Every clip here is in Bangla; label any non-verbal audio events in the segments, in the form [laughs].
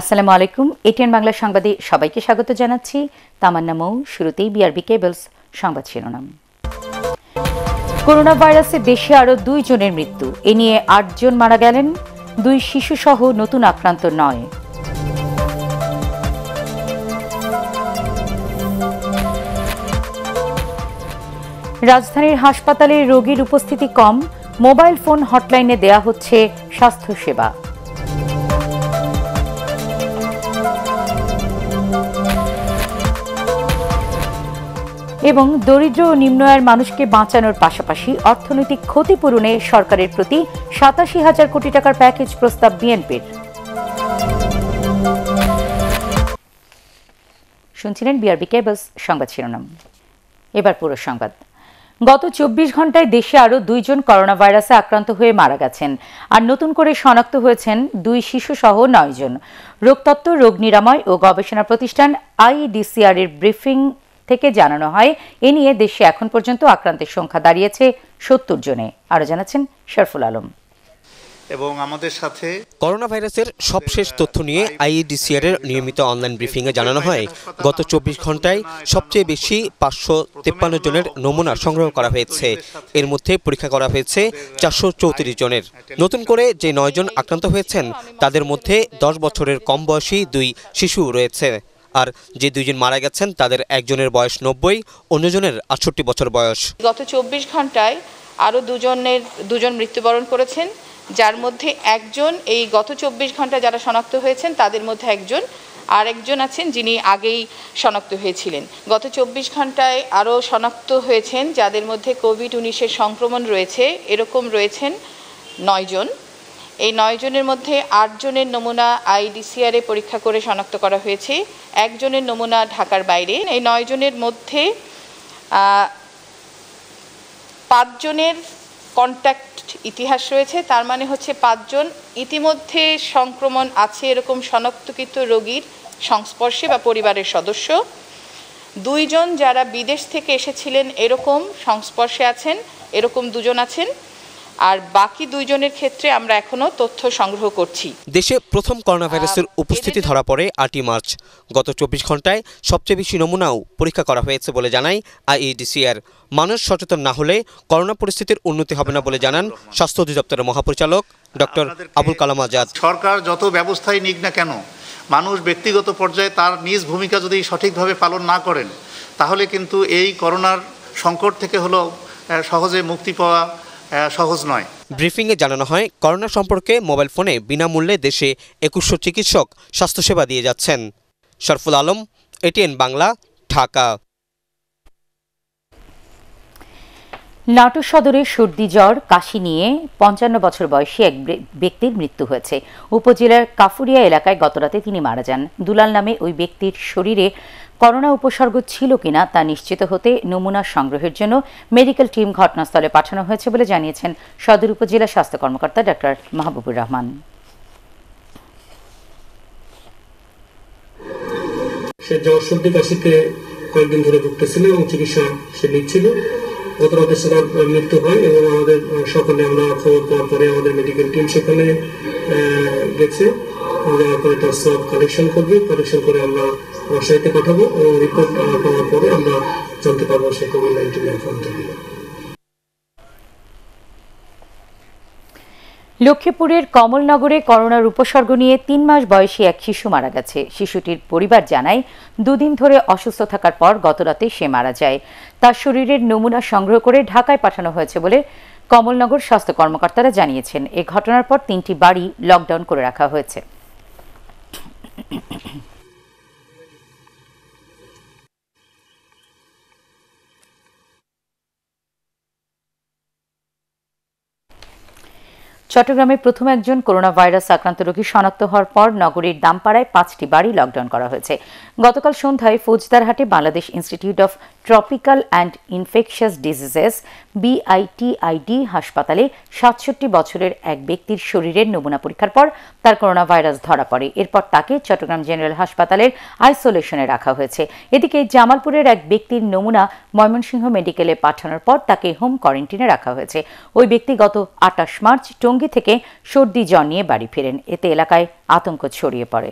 আসসালামু আলাইকুম এটিএন বাংলা সংবাদে সবাইকে স্বাগত জানাচ্ছি তামান্না মৌ শুরুতেই বিআরবি কেবলস সংবাদ শিরোনাম করোনা ভাইরাসে দেশে আরও দুই জনের মৃত্যু এ নিয়ে আটজন মারা গেলেন দুই শিশুসহ নতুন আক্রান্ত নয় রাজধানীর হাসপাতালে রোগীর উপস্থিতি কম মোবাইল ফোন হটলাইনে দেয়া হচ্ছে স্বাস্থ্যসেবা সেবা এবং দরিদ্র ও নিম্নয়ের মানুষকে বাঁচানোর পাশাপাশি অর্থনৈতিক ক্ষতিপূরণে সরকারের প্রতি সাতাশি হাজার কোটি টাকার প্যাকেজ প্রস্তাব বিএনপির শুনছিলেন বিআরবি কেবলস সংবাদ শিরোনাম এবার পুরো সংবাদ গত চব্বিশ ঘন্টায় দেশে আরও দুইজন করোনা ভাইরাসে আক্রান্ত হয়ে মারা গেছেন আর নতুন করে শনাক্ত হয়েছেন দুই শিশু শিশুসহ নয়জন রোগতত্ত্ব রোগ নিরাময় ও গবেষণা প্রতিষ্ঠান আইডিসিআর এর ব্রিফিং থেকে জানানো হয় এ নিয়ে দেশে এখন পর্যন্ত আক্রান্তের সংখ্যা দাঁড়িয়েছে সত্তর জনে আরও জানাচ্ছেন শরফুল আলম এবং আমাদের সাথে করোনা ভাইরাসের সবশেষ তথ্য নিয়ে আইএডিসিআর এর নিয়মিত অনলাইন ব্রিফিং এ জানানো হয় গত চব্বিশ ঘন্টায় সবচেয়ে বেশি পাঁচশো তেপ্পান্ন জনের নমুনা সংগ্রহ করা হয়েছে এর মধ্যে পরীক্ষা করা হয়েছে চারশো চৌত্রিশ জনের নতুন করে যে নয়জন আক্রান্ত হয়েছেন তাদের মধ্যে দশ বছরের কম বয়সী দুই শিশু রয়েছে আর যে দুইজন মারা গেছেন তাদের একজনের বয়স নব্বই অন্যজনের আটষট্টি বছর বয়স গত চব্বিশ ঘন্টায় আরও দুজনের দুজন মৃত্যুবরণ করেছেন যার মধ্যে একজন এই গত চব্বিশ ঘন্টা যারা শনাক্ত হয়েছেন তাদের মধ্যে একজন আর একজন আছেন যিনি আগেই শনাক্ত হয়েছিলেন গত চব্বিশ ঘন্টায় আরও শনাক্ত হয়েছেন যাদের মধ্যে কোভিড উনিশের সংক্রমণ রয়েছে এরকম রয়েছেন নয়জন এই নয়জনের মধ্যে আটজনের নমুনা আইডিসিআরে পরীক্ষা করে শনাক্ত করা হয়েছে একজনের নমুনা ঢাকার বাইরে এই নয়জনের মধ্যে পাঁচজনের কন্ট্যাক্ট ইতিহাস রয়েছে তার মানে হচ্ছে পাঁচজন ইতিমধ্যে সংক্রমণ আছে এরকম শনাক্তকৃত রোগীর সংস্পর্শে বা পরিবারের সদস্য দুইজন যারা বিদেশ থেকে এসেছিলেন এরকম সংস্পর্শে আছেন এরকম দুজন আছেন আর বাকি দুইজনের ক্ষেত্রে আমরা এখনও তথ্য সংগ্রহ করছি দেশে প্রথম করোনা ভাইরাসের উপস্থিতি ধরা পড়ে আটই মার্চ গত চব্বিশ ঘন্টায় সবচেয়ে বেশি নমুনাও পরীক্ষা করা হয়েছে বলে জানায় আইইডিসিআর মানুষ সচেতন না হলে করোনা পরিস্থিতির উন্নতি হবে না বলে জানান স্বাস্থ্য অধিদপ্তরের মহাপরিচালক ডক্টর আবুল কালাম আজাদ সরকার যত ব্যবস্থাই নিক না কেন মানুষ ব্যক্তিগত পর্যায়ে তার নিজ ভূমিকা যদি সঠিকভাবে পালন না করেন তাহলে কিন্তু এই করোনার সংকট থেকে হলো সহজে মুক্তি পাওয়া সহজ নয় ব্রিফিংয়ে জানানো হয় করোনা সম্পর্কে মোবাইল ফোনে বিনামূল্যে দেশে একুশশো চিকিৎসক স্বাস্থ্যসেবা দিয়ে যাচ্ছেন সরফুল আলম এটিএন বাংলা ঢাকা নাটোর সদরে সর্দি জ্বর কাশি নিয়ে পঞ্চান্ন বছর বয়সী এক ব্যক্তির মৃত্যু হয়েছে উপজেলার কাফুরিয়া এলাকায় গতরাতে তিনি মারা যান দুলাল নামে ওই ব্যক্তির শরীরে করোনা উপসর্গ ছিল কিনা তা নিশ্চিত হতে নমুনা সংগ্রহের জন্য মেডিকেল টিম ঘটনাস্থলে পাঠানো হয়েছে বলে জানিয়েছেন সদর উপজেলা স্বাস্থ্য কর্মকর্তা ডক্টর মাহবুবুর রহমান সে জ্বর সর্দি কাশিতে কয়েকদিন ধরে ভুগতেছিল এবং চিকিৎসা সে নিচ্ছিল গত রাতে মৃত্যু হয় এবং আমাদের আমরা খবর পাওয়ার পরে আমাদের মেডিকেল টিম সেখানে গেছে আমরা কয়েকটা স্লট কালেকশন করবে কালেকশন করে আমরা আমার সাথে পাঠাবো এবং রিপোর্ট পাওয়ার পরে আমরা জানতে পারবো সে কোভিড নাইন্টিন আক্রান্ত কিনা লক্ষ্মীপুরের কমলনগরে করোনার উপসর্গ নিয়ে তিন মাস বয়সী এক শিশু মারা গেছে শিশুটির পরিবার জানায় দুদিন ধরে অসুস্থ থাকার পর গতরাতে সে মারা যায় তার শরীরের নমুনা সংগ্রহ করে ঢাকায় পাঠানো হয়েছে বলে কমলনগর স্বাস্থ্য কর্মকর্তারা জানিয়েছেন এ ঘটনার পর তিনটি বাড়ি লকডাউন করে রাখা হয়েছে mm [laughs] চট্টগ্রামে প্রথম একজন করোনা ভাইরাস আক্রান্ত রোগী শনাক্ত হওয়ার পর নগরীর দামপাড়ায় পাঁচটি বাড়ি লকডাউন করা হয়েছে গতকাল সন্ধ্যায় ফৌজদারহাটে Bangladesh institute of tropical and infectious diseases BITID হাসপাতালে সাতষট্টি বছরের এক ব্যক্তির শরীরের নমুনা পরীক্ষার পর তার করোনা ভাইরাস ধরা পড়ে এরপর তাকে চট্টগ্রাম জেনারেল হাসপাতালের আইসোলেশনে রাখা হয়েছে এদিকে জামালপুরের এক ব্যক্তির নমুনা ময়মনসিংহ মেডিকেলে পাঠানোর পর তাকে হোম কোয়ারেন্টিনে রাখা হয়েছে ওই ব্যক্তি গত আটাশ মার্চ টং সঙ্গে থেকে সর্দি জ্বর নিয়ে বাড়ি ফেরেন এতে এলাকায় আতঙ্ক ছড়িয়ে পড়ে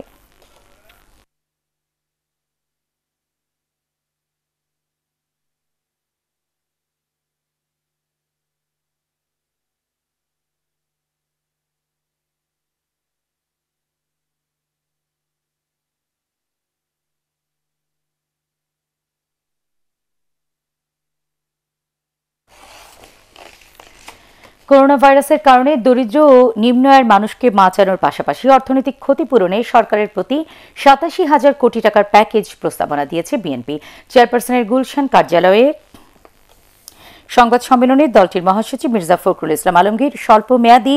করোনা ভাইরাসের কারণে দরিদ্র ও নিম্ন আয়ের মানুষকে বাঁচানোর পাশাপাশি অর্থনৈতিক ক্ষতিপূরণে সরকারের প্রতি সাতাশি হাজার কোটি টাকার প্যাকেজ প্রস্তাবনা দিয়েছে বিএনপি চেয়ারপারসনের গুলশান কার্যালয়ে সংবাদ সম্মেলনে দলটির মহাসচিব মির্জা ফখরুল ইসলাম আলমগীর স্বল্প মেয়াদি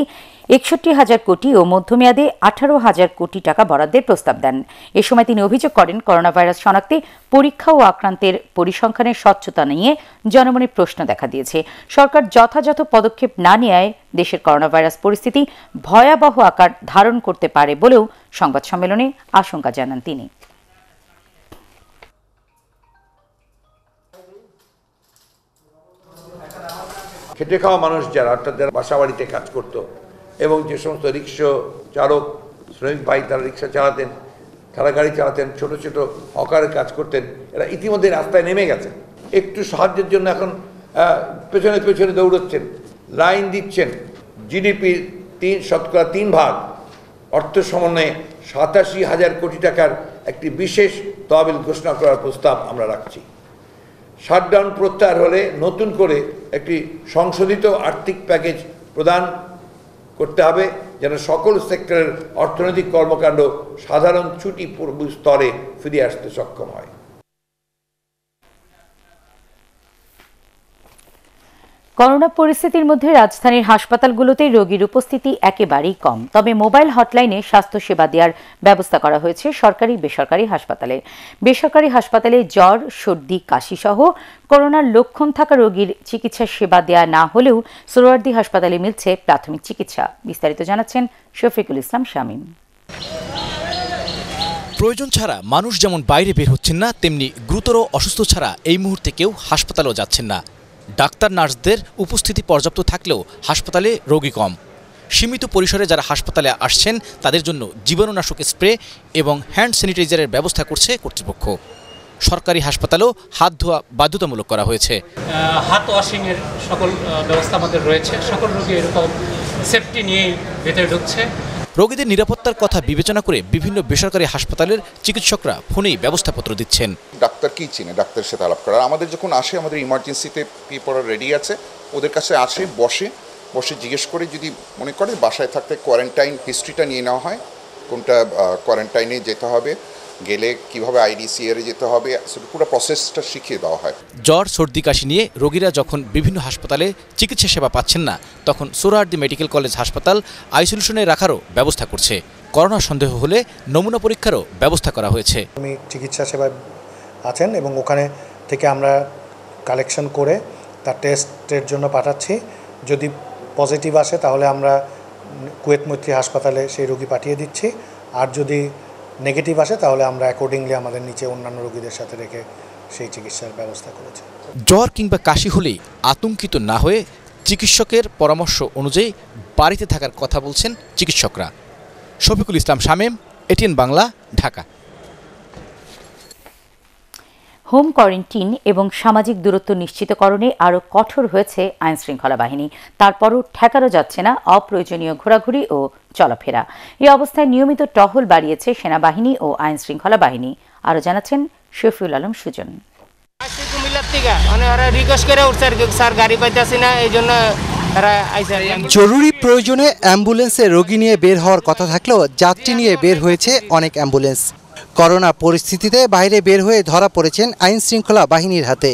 একষট্টি হাজার কোটি ও মধ্যমেয়াদে আঠারো হাজার কোটি টাকা বরাদ্দের প্রস্তাব দেন এ সময় তিনি অভিযোগ করেন করোনা ভাইরাস শনাক্তে পরীক্ষা ও আক্রান্তের পরিসংখ্যানের স্বচ্ছতা নিয়ে জনমনে প্রশ্ন দেখা দিয়েছে সরকার যথাযথ পদক্ষেপ না নেয় দেশের করোনা ভাইরাস পরিস্থিতি ভয়াবহ আকার ধারণ করতে পারে বলেও সংবাদ সম্মেলনে আশঙ্কা জানান তিনি খেটে খাওয়া মানুষ যারা অর্থাৎ যারা বাসাবাড়িতে কাজ করত এবং যে সমস্ত রিক্সা চালক শ্রমিক ভাই তারা রিক্সা চালাতেন তারা গাড়ি চালাতেন ছোট ছোট হকারে কাজ করতেন এরা ইতিমধ্যে রাস্তায় নেমে গেছে একটু সাহায্যের জন্য এখন পেছনে পেছনে দৌড়চ্ছেন লাইন দিচ্ছেন জিডিপির তিন শতকরা তিন ভাগ অর্থ সমন্বয়ে সাতাশি হাজার কোটি টাকার একটি বিশেষ তহবিল ঘোষণা করার প্রস্তাব আমরা রাখছি শাটডাউন প্রত্যাহার হলে নতুন করে একটি সংশোধিত আর্থিক প্যাকেজ প্রদান করতে হবে যেন সকল সেক্টরের অর্থনৈতিক কর্মকাণ্ড সাধারণ ছুটি স্তরে ফিরে আসতে সক্ষম হয় করোনা পরিস্থিতির মধ্যে রাজধানীর হাসপাতালগুলোতে রোগীর উপস্থিতি একেবারেই কম তবে মোবাইল হটলাইনে স্বাস্থ্যসেবা দেওয়ার ব্যবস্থা করা হয়েছে সরকারি বেসরকারি হাসপাতালে বেসরকারি হাসপাতালে জ্বর সর্দি কাশিসহ করোনার লক্ষণ থাকা রোগীর চিকিৎসা সেবা দেয়া না হলেও সোরওয়ার্দি হাসপাতালে মিলছে প্রাথমিক চিকিৎসা বিস্তারিত জানাচ্ছেন শফিকুল ইসলাম শামীম প্রয়োজন ছাড়া মানুষ যেমন বাইরে বের হচ্ছেন না তেমনি গুরুতর অসুস্থ ছাড়া এই মুহূর্তে কেউ হাসপাতালও যাচ্ছেন না ডাক্তার নার্সদের উপস্থিতি পর্যাপ্ত থাকলেও হাসপাতালে রোগী কম সীমিত পরিসরে যারা হাসপাতালে আসছেন তাদের জন্য জীবাণুনাশক স্প্রে এবং হ্যান্ড স্যানিটাইজারের ব্যবস্থা করছে কর্তৃপক্ষ সরকারি হাসপাতালেও হাত ধোয়া বাধ্যতামূলক করা হয়েছে হাত ওয়াশিংয়ের সকল ব্যবস্থা আমাদের রয়েছে সকল রোগী এরকম সেফটি নিয়েই ভেতরে ঢুকছে রোগীদের নিরাপত্তার কথা বিবেচনা করে বিভিন্ন বেসরকারি হাসপাতালের চিকিৎসকরা ফোনেই ব্যবস্থাপত্র দিচ্ছেন ডাক্তার কি চিনে ডাক্তারের সাথে আলাপ করা আমাদের যখন আসে আমাদের ইমার্জেন্সিতে পড়া রেডি আছে ওদের কাছে আসে বসে বসে জিজ্ঞেস করে যদি মনে করে বাসায় থাকতে কোয়ারেন্টাইন হিস্ট্রিটা নিয়ে নেওয়া হয় কোনটা কোয়ারেন্টাইনে যেতে হবে গেলে কিভাবে আইডিসি এর যেতে হবে পুরো প্রসেসটা শিখিয়ে দেওয়া হয় জ্বর সর্দি কাশি নিয়ে রোগীরা যখন বিভিন্ন হাসপাতালে চিকিৎসা সেবা পাচ্ছেন না তখন সোরাহার্দি মেডিকেল কলেজ হাসপাতাল আইসোলেশনে রাখারও ব্যবস্থা করছে করোনা সন্দেহ হলে নমুনা পরীক্ষারও ব্যবস্থা করা হয়েছে আমি চিকিৎসা সেবায় আছেন এবং ওখানে থেকে আমরা কালেকশন করে তার টেস্টের জন্য পাঠাচ্ছি যদি পজিটিভ আসে তাহলে আমরা কুয়েত মৈত্রী হাসপাতালে সেই রোগী পাঠিয়ে দিচ্ছি আর যদি নেগেটিভ আসে তাহলে আমরা অ্যাকর্ডিংলি আমাদের নিচে অন্যান্য রোগীদের সাথে রেখে সেই চিকিৎসার ব্যবস্থা করেছি জ্বর কিংবা কাশি হলেই আতঙ্কিত না হয়ে চিকিৎসকের পরামর্শ অনুযায়ী বাড়িতে থাকার কথা বলছেন চিকিৎসকরা Shafiqul Islam Shamim ATN Bangla Dhaka home quarantine এবং সামাজিক দূরত্ব নিশ্চিতকরণে আরও কঠোর হয়েছে আইনশৃঙ্খলা বাহিনী তারপরও ঠেকানো যাচ্ছে না অপ্রয়োজনীয় ঘোরাঘুরি ও চলাফেরা এ অবস্থায় নিয়মিত টহল বাড়িয়েছে সেনাবাহিনী ও আইনশৃঙ্খলা বাহিনী আরও জানাচ্ছেন শফিউল আলম সুজন জরুরি প্রয়োজনে অ্যাম্বুলেন্সে রোগী নিয়ে বের হওয়ার কথা থাকলেও যাত্রী নিয়ে বের হয়েছে অনেক অ্যাম্বুলেন্স করোনা পরিস্থিতিতে বাইরে বের হয়ে ধরা পড়েছেন আইন শৃঙ্খলা বাহিনীর হাতে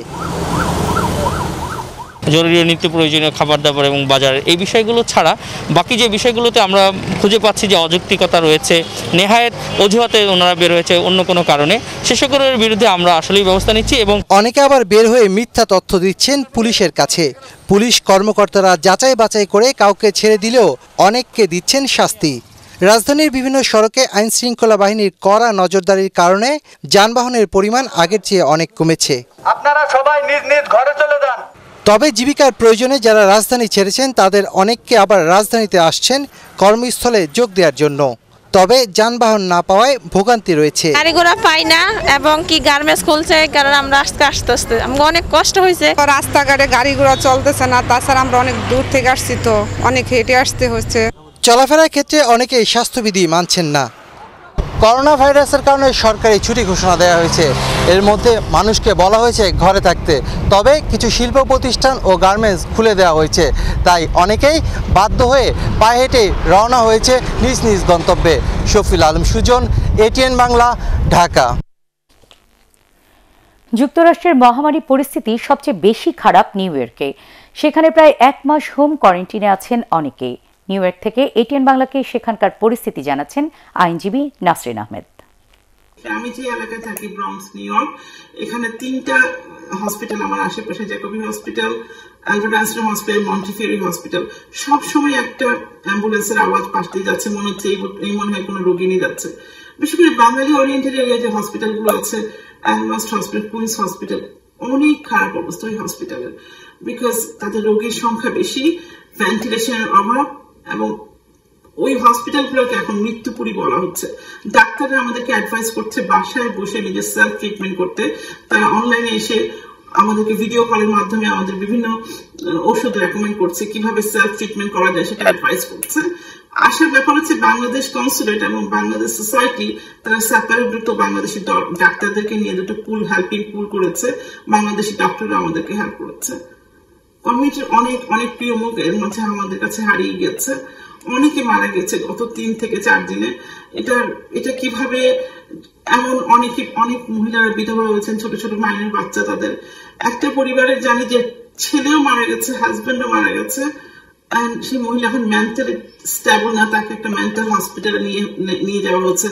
জরুরি নিত্য প্রয়োজনীয় খাবার দাবার এবং বাজার এই বিষয়গুলো ছাড়া বাকি যে বিষয়গুলোতে আমরা খুঁজে পাচ্ছি যে অযৌক্তিকতা রয়েছে নেহায়ের অজুহাতে ওনারা বের হয়েছে অন্য কোনো কারণে সে সকলের বিরুদ্ধে আমরা আসলেই ব্যবস্থা নিচ্ছি এবং অনেকে আবার বের হয়ে মিথ্যা তথ্য দিচ্ছেন পুলিশের কাছে পুলিশ কর্মকর্তারা যাচাই বাছাই করে কাউকে ছেড়ে দিলেও অনেককে দিচ্ছেন শাস্তি রাজধানীর বিভিন্ন সড়কে আইন শৃঙ্খলা বাহিনীর কড়া নজরদারির কারণে যানবাহনের পরিমাণ আগের চেয়ে অনেক কমেছে আপনারা সবাই নিজ নিজ ঘরে চলে যান তবে জীবিকার প্রয়োজনে যারা রাজধানী ছেড়েছেন তাদের অনেককে আবার রাজধানীতে আসছেন কর্মস্থলে যোগ দেওয়ার জন্য তবে যানবাহন না পাওয়ায় ভোগান্তি রয়েছে গাড়ি ঘোড়া পাই না এবং কি গার্মেন্টস খুলছে কারণ আমরা আসতে আসতে আসতে আমাকে অনেক কষ্ট হয়েছে রাস্তাঘাটে গাড়ি ঘোড়া চলতেছে না তাছাড়া আমরা অনেক দূর থেকে আসছি তো অনেক হেঁটে আসতে হচ্ছে চলাফেরার ক্ষেত্রে অনেকেই স্বাস্থ্যবিধি মানছেন না করোনা ভাইরাসের কারণে সরকারি ছুটি ঘোষণা দেওয়া হয়েছে এর মধ্যে মানুষকে বলা হয়েছে ঘরে থাকতে তবে কিছু শিল্প প্রতিষ্ঠান ও গার্মেন্টস খুলে দেওয়া হয়েছে তাই অনেকেই বাধ্য হয়ে পায়ে হেঁটে রওনা হয়েছে নিজ নিজ গন্তব্যে শফিল আলম সুজন এটিএন বাংলা ঢাকা যুক্তরাষ্ট্রের মহামারী পরিস্থিতি সবচেয়ে বেশি খারাপ নিউ ইয়র্কে সেখানে প্রায় এক মাস হোম কোয়ারেন্টিনে আছেন অনেকেই নিউ ইয়র্ক থেকে এটিএন বাংলাকে সেখানকার পরিস্থিতি জানাচ্ছেন আইনজীবী নাসরিন আহমেদ আমি যে এলাকায় থাকি ব্রংস নিউ ইয়র্ক এখানে তিনটা হসপিটাল আমার আশেপাশে Jacobi hospital Albert hospital Montefiore hospital সবসময় একটা অ্যাম্বুলেন্সের আওয়াজ পাশে যাচ্ছে মনে হচ্ছে এই মনে হয় কোনো রোগী নিয়ে যাচ্ছে বিশেষ করে বাঙালি ওরিয়েন্টেড এরিয়া যে হসপিটালগুলো আছে অ্যানমাস্ট হসপিটাল কুইন্স হসপিটাল অনেক খারাপ অবস্থা ওই হসপিটালের বিকজ তাদের রোগীর সংখ্যা বেশি ভেন্টিলেশনের অভাব এবং ওই হসপিটালগুলোকে এখন মৃত্যুপুরি বলা হচ্ছে ডাক্তাররা আমাদেরকে অ্যাডভাইস করছে বাসায় বসে নিজের সেলফ ট্রিটমেন্ট করতে তারা অনলাইনে এসে আমাদেরকে ভিডিও কলের মাধ্যমে আমাদের বিভিন্ন ঔষধ রেকমেন্ড করছে কিভাবে সেলফ ট্রিটমেন্ট করা যায় সেটা অ্যাডভাইস করছে আসার ব্যাপার হচ্ছে বাংলাদেশ কনসুলেট এবং বাংলাদেশ সোসাইটি তারা সেপারেট দ্রুত বাংলাদেশি ডাক্তারদেরকে নিয়ে দুটো পুল হেল্পিং পুল করেছে বাংলাদেশি ডক্টররা আমাদেরকে হেল্প করেছে কমিটির অনেক অনেক প্রিয় মুখ এর মাঝে আমাদের কাছে হারিয়ে গেছে অনেকে মারা গেছে গত তিন থেকে চার দিনে এটা এটা কিভাবে এমন অনেকে অনেক মহিলারা বিধবা হয়েছেন ছোট ছোট মায়ের বাচ্চা তাদের একটা পরিবারের জানি যে ছেলেও মারা গেছে হাজবেন্ডও মারা গেছে সেই মহিলা এখন মেন্টালি স্ট্যাবল না তাকে একটা মেন্টাল হসপিটালে নিয়ে নিয়ে যাওয়া হচ্ছে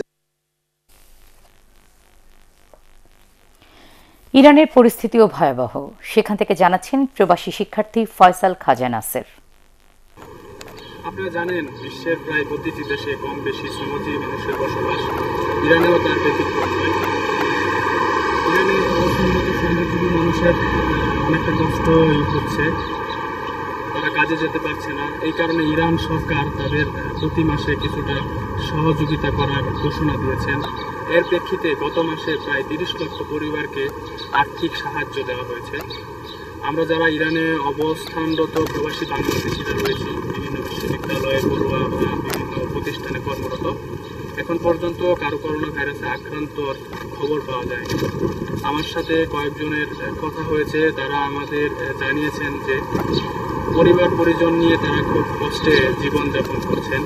ইরানের পরিস্থিতিও ভয়াবহ সেখান থেকে জানাচ্ছেন প্রবাসী শিক্ষার্থী ফয়সাল খাজা নাসের আপনারা জানেন বিশ্বের প্রায় প্রতিটি দেশে কম বেশি শ্রমজীবী মানুষের বসবাস ইরানেও তার ব্যতিক্রম মানুষের অনেকটা কষ্ট হচ্ছে কাজে যেতে পারছে না এই কারণে ইরান সরকার তাদের প্রতি মাসে কিছুটা সহযোগিতা করার ঘোষণা দিয়েছেন এর প্রেক্ষিতে গত মাসে প্রায় তিরিশ লক্ষ পরিবারকে আর্থিক সাহায্য দেওয়া হয়েছে আমরা যারা ইরানে অবস্থানরত প্রবাসী বাংলাদেশিরা রয়েছি বিভিন্ন বিশ্ববিদ্যালয়ে পড়ুয়া বা বিভিন্ন প্রতিষ্ঠানে কর্মরত এখন পর্যন্ত কারো করোনা ভাইরাসে আক্রান্ত খবর পাওয়া যায় আমার সাথে কয়েকজনের কথা হয়েছে তারা আমাদের জানিয়েছেন যে পরিবার পরিজন নিয়ে তারা খুব কষ্টে জীবনযাপন করছেন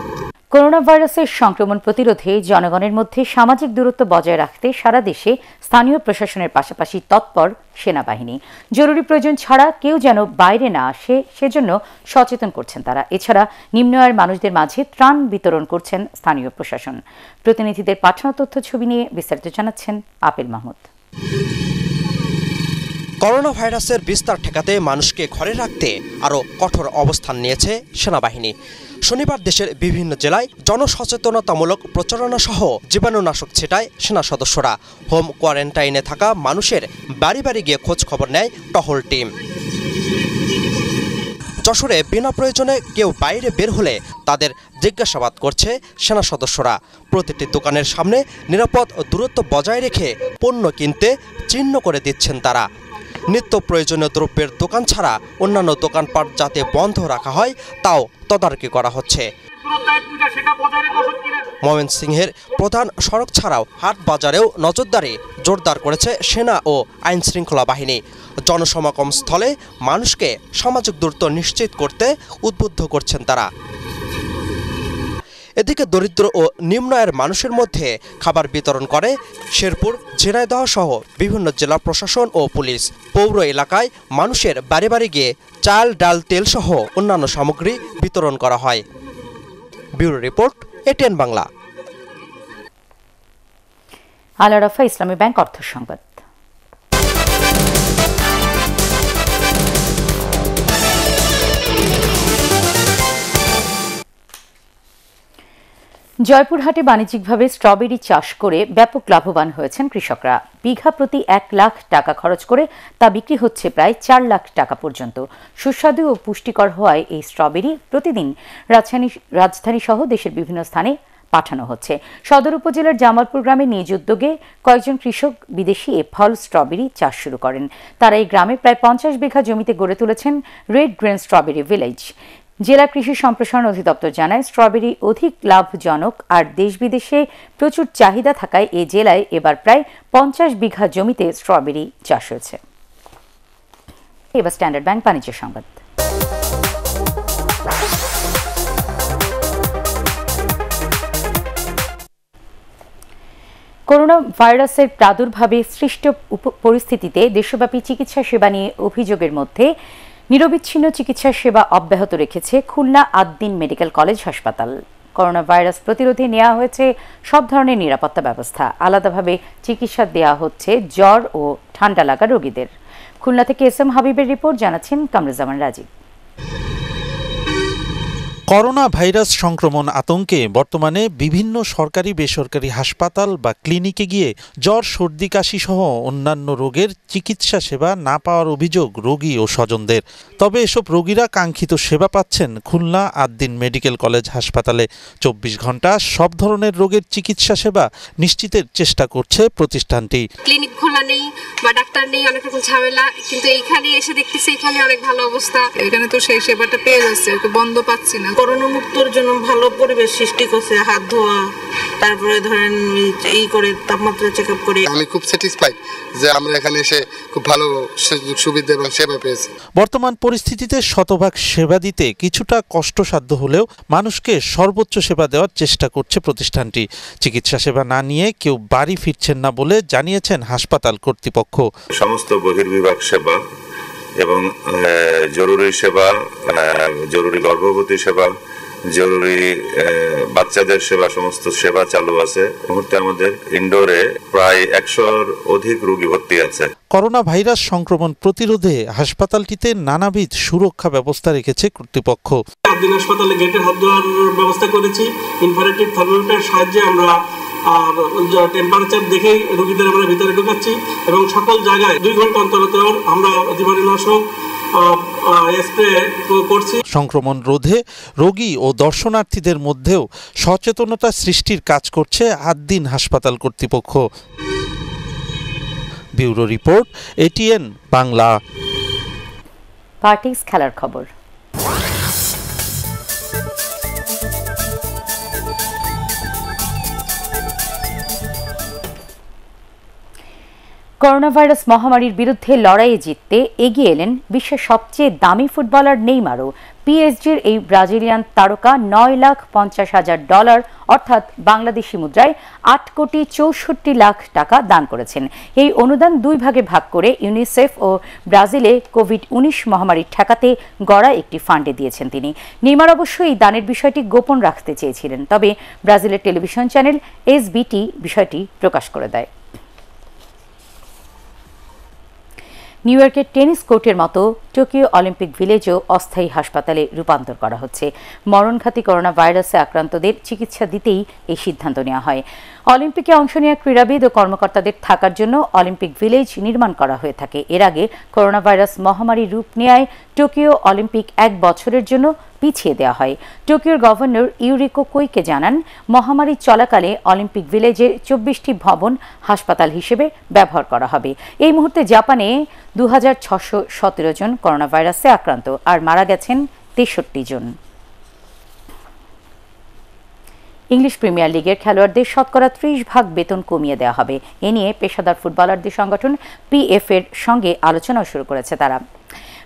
করোনা ভাইরাসের সংক্রমণ প্রতিরোধে জনগণের মধ্যে সামাজিক দূরত্ব বজায় রাখতে সারা দেশে স্থানীয় প্রশাসনের পাশাপাশি তৎপর সেনাবাহিনী জরুরি প্রয়োজন ছাড়া কেউ যেন বাইরে না আসে সেজন্য সচেতন করছেন তারা এছাড়া নিম্ন আয়ের মানুষদের মাঝে ত্রাণ বিতরণ করছেন স্থানীয় প্রশাসন প্রতিনিধিদের পাঠানো তথ্য ছবি নিয়ে বিস্তারিত জানাচ্ছেন আপেল মাহমুদ করোনা ভাইরাসের বিস্তার ঠেকাতে মানুষকে ঘরে রাখতে আরও কঠোর অবস্থান নিয়েছে সেনাবাহিনী শনিবার দেশের বিভিন্ন জেলায় জনসচেতনতামূলক প্রচারণা সহ জীবাণুনাশক ছেটায় সেনা সদস্যরা হোম কোয়ারেন্টাইনে থাকা মানুষের বাড়ি বাড়ি গিয়ে খোঁজ খবর নেয় টহল টিম যশোরে বিনা প্রয়োজনে কেউ বাইরে বের হলে তাদের জিজ্ঞাসাবাদ করছে সেনা সদস্যরা প্রতিটি দোকানের সামনে নিরাপদ দূরত্ব বজায় রেখে পণ্য কিনতে চিহ্ন করে দিচ্ছেন তারা নিত্য প্রয়োজনীয় দ্রব্যের দোকান ছাড়া অন্যান্য দোকানপাট যাতে বন্ধ রাখা হয় তাও তদারকি করা হচ্ছে ময়মন সিংহের প্রধান সড়ক ছাড়াও হাট বাজারেও নজরদারি জোরদার করেছে সেনা ও আইন শৃঙ্খলা বাহিনী জনসমাগম স্থলে মানুষকে সামাজিক দূরত্ব নিশ্চিত করতে উদ্বুদ্ধ করছেন তারা এদিকে দরিদ্র ও নিম্ন আয়ের মানুষের মধ্যে খাবার বিতরণ করে শেরপুর ঝিনাইদহ সহ বিভিন্ন জেলা প্রশাসন ও পুলিশ পৌর এলাকায় মানুষের বাড়ি বাড়ি গিয়ে চাল ডাল তেল সহ অন্যান্য সামগ্রী বিতরণ করা হয় bureau report ATN Bangla Al Arafah Islami bank অর্থ সংবাদ জয়পুরহাটে বাণিজ্যিকভাবে স্ট্রবেরি চাষ করে ব্যাপক লাভবান হয়েছেন কৃষকরা বিঘা প্রতি এক লাখ টাকা খরচ করে তা বিক্রি হচ্ছে প্রায় চার লাখ টাকা পর্যন্ত সুস্বাদু ও পুষ্টিকর হওয়ায় এই স্ট্রবেরি প্রতিদিন রাজধানী রাজধানী সহ দেশের বিভিন্ন স্থানে পাঠানো হচ্ছে সদর উপজেলার জামালপুর গ্রামে নিজ উদ্যোগে কয়েকজন কৃষক বিদেশি এ ফল স্ট্রবেরি চাষ শুরু করেন তারা এই গ্রামে প্রায় পঞ্চাশ বিঘা জমিতে গড়ে তুলেছেন রেড গ্রেন স্ট্রবেরি ভিলেজ জেলা কৃষি সম্প্রসারণ অধিদপ্তর জানায় স্ট্রবেরি অধিক লাভজনক আর দেশ বিদেশে প্রচুর চাহিদা থাকায় এ জেলায় এবার প্রায় পঞ্চাশ বিঘা জমিতে স্ট্রবেরি চাষ হয়েছে এবার স্ট্যান্ডার্ড ব্যাংক বাণিজ্য সংবাদ করোনা ভাইরাসের প্রাদুর্ভাবে সৃষ্ট পরিস্থিতিতে দেশব্যাপী চিকিৎসা সেবা নিয়ে অভিযোগের মধ্যে নিরবিচ্ছিন্ন চিকিৎসা সেবা অব্যাহত রেখেছে খুলনা আদ্দিন মেডিকেল কলেজ হাসপাতাল করোনা ভাইরাস প্রতিরোধে নেওয়া হয়েছে সব ধরনের নিরাপত্তা ব্যবস্থা আলাদাভাবে চিকিৎসা দেওয়া হচ্ছে জ্বর ও ঠান্ডা লাগা রোগীদের খুলনা থেকে এস এম হাবিবের রিপোর্ট জানাচ্ছেন কামরুজামান রাজীব করোনা ভাইরাস সংক্রমণ আতঙ্কে বর্তমানে বিভিন্ন সরকারি বেসরকারি হাসপাতাল বা ক্লিনিকে গিয়ে জ্বর সর্দি কাশি সহ অন্যান্য রোগের চিকিৎসা সেবা না পাওয়ার অভিযোগ রোগী ও স্বজনদের তবে এসব রোগীরা কাঙ্ক্ষিত সেবা পাচ্ছেন খুলনা আদ্দিন মেডিকেল কলেজ হাসপাতালে চব্বিশ ঘন্টা সব ধরনের রোগের চিকিৎসা সেবা নিশ্চিতের চেষ্টা করছে প্রতিষ্ঠানটি ক্লিনিক খোলা নেই বা ডাক্তার নেই অনেক রকম ঝামেলা কিন্তু এইখানে এসে দেখতেছি এখানে অনেক ভালো অবস্থা এখানে তো সেই সেবাটা পেয়ে যাচ্ছে বন্ধ পাচ্ছি না করোনা মুক্তর জন্য ভালো পরিবেশ সৃষ্টি করছে হাত ধোয়া তারপরে ধরেন এই করে তাপমাত্রা চেক আপ করে আমি খুব স্যাটিসফাইড যে আমরা এখানে এসে খুব ভালো সুযোগ সুবিধা এবং সেবা পেয়েছি বর্তমান পরিস্থিতিতে শতভাগ সেবা দিতে কিছুটা কষ্টসাধ্য হলেও মানুষকে সর্বোচ্চ সেবা দেওয়ার চেষ্টা করছে প্রতিষ্ঠানটি চিকিৎসা সেবা না নিয়ে কেউ বাড়ি ফিরছেন না বলে জানিয়েছেন হাসপাতাল কর্তৃপক্ষ সমস্ত বহির্বিভাগ সেবা এবং জরুরি সেবা জরুরি গর্ভবতী সেবা জরুরি বাচ্চাদের সেবা সমস্ত সেবা চালু আছে মুহূর্তে আমাদের ইন্ডোরে প্রায় একশোর অধিক রোগী ভর্তি আছে করোনা ভাইরাস সংক্রমণ প্রতিরোধে হাসপাতালটিতে নানাবিধ সুরক্ষা ব্যবস্থা রেখেছে কর্তৃপক্ষ হাসপাতালে গেটের হাত ব্যবস্থা করেছি ইনফারেটিভ থার্মোমিটার সাহায্যে আমরা টেম্পারেচার দেখেই রোগীদের আমরা ভিতরে ঢুকাচ্ছি এবং সকল জায়গায় দুই ঘন্টা অন্তরতেও আমরা জীবাণুনাশক সংক্রমণ রোধে রোগী ও দর্শনার্থীদের মধ্যেও সচেতনতা সৃষ্টির কাজ করছে আট দিন হাসপাতাল কর্তৃপক্ষ ব্যুরো রিপোর্ট এটিএন বাংলা পার্টিস খেলার খবর করোনা ভাইরাস মহামারীর বিরুদ্ধে লড়াইয়ে জিততে এগিয়ে এলেন বিশ্বের সবচেয়ে দামি ফুটবলার নেইমারও পিএসজির এই ব্রাজিলিয়ান তারকা নয় লাখ পঞ্চাশ হাজার ডলার অর্থাৎ বাংলাদেশি মুদ্রায় আট কোটি চৌষট্টি লাখ টাকা দান করেছেন এই অনুদান দুই ভাগে ভাগ করে ইউনিসেফ ও ব্রাজিলে কোভিড উনিশ মহামারী ঠেকাতে গড়া একটি ফান্ডে দিয়েছেন তিনি নেইমার অবশ্য এই দানের বিষয়টি গোপন রাখতে চেয়েছিলেন তবে ব্রাজিলের টেলিভিশন চ্যানেল এসবিটি বিষয়টি প্রকাশ করে দেয় নিউ ইয়র্কের টেনিস কোর্টের মতো টোকিও অলিম্পিক ভিলেজও অস্থায়ী হাসপাতালে রূপান্তর করা হচ্ছে মরণঘাতী করোনা ভাইরাসে আক্রান্তদের চিকিৎসা দিতেই এই সিদ্ধান্ত নেওয়া হয় অলিম্পিকে অংশ নেওয়া ক্রীড়াবিদ ও কর্মকর্তাদের থাকার জন্য অলিম্পিক ভিলেজ নির্মাণ করা হয়ে থাকে এর আগে করোনা ভাইরাস মহামারী রূপ নেয় টোকিও অলিম্পিক এক বছরের জন্য পিছিয়ে দেওয়া হয় টোকিওর গভর্নর ইউরিকো কুইকে জানান মহামারী চলাকালে অলিম্পিক ভিলেজে চব্বিশটি ভবন হাসপাতাল হিসেবে ব্যবহার করা হবে এই মুহূর্তে জাপানে দু জন করোনা ভাইরাসে আক্রান্ত আর মারা গেছেন তেষট্টি জন ইংলিশ প্রিমিয়ার লিগের খেলোয়াড়দের শতকরা ত্রিশ ভাগ বেতন কমিয়ে দেওয়া হবে এ নিয়ে পেশাদার ফুটবলারদের সংগঠন পিএফ এর সঙ্গে আলোচনা শুরু করেছে তারা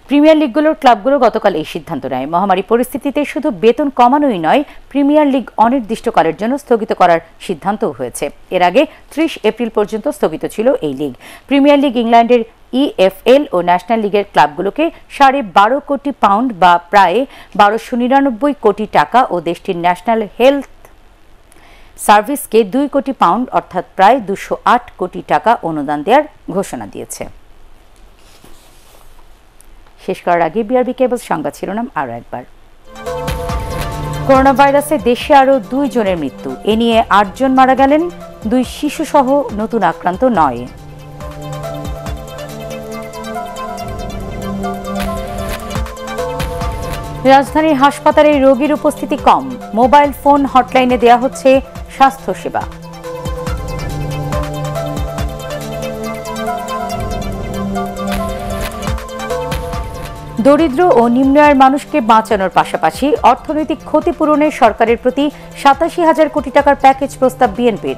প্রিমিয়ার লিগগুলোর ক্লাবগুলো গতকাল এই সিদ্ধান্ত নেয় মহামারী পরিস্থিতিতে শুধু বেতন কমানোই নয় প্রিমিয়ার লিগ অনির্দিষ্টকালের জন্য স্থগিত করার সিদ্ধান্তও হয়েছে এর আগে ত্রিশ এপ্রিল পর্যন্ত স্থগিত ছিল এই লিগ প্রিমিয়ার লিগ ইংল্যান্ডের ইএফএল e ও ন্যাশনাল লিগের ক্লাবগুলোকে সাড়ে বারো কোটি পাউন্ড বা প্রায় বারোশো নিরানব্বই কোটি টাকা ও দেশটির ন্যাশনাল হেলথ সার্ভিসকে দুই কোটি পাউন্ড অর্থাৎ প্রায় দুশো আট কোটি টাকা অনুদান দেওয়ার ঘোষণা দিয়েছে শেষ করার আগে বিআরবি কেবল সংবাদ শিরোনাম আরও একবার করোনা ভাইরাসে দেশে আরও দুই জনের মৃত্যু এ নিয়ে আটজন মারা গেলেন দুই শিশুসহ নতুন আক্রান্ত নয় রাজধানীর হাসপাতালে রোগীর উপস্থিতি কম মোবাইল ফোন হটলাইনে দেয়া হচ্ছে স্বাস্থ্যসেবা দরিদ্র ও নিম্ন আয়ের মানুষকে বাঁচানোর পাশাপাশি অর্থনৈতিক ক্ষতিপূরণে সরকারের প্রতি সাতাশি হাজার কোটি টাকার প্যাকেজ প্রস্তাব বিএনপির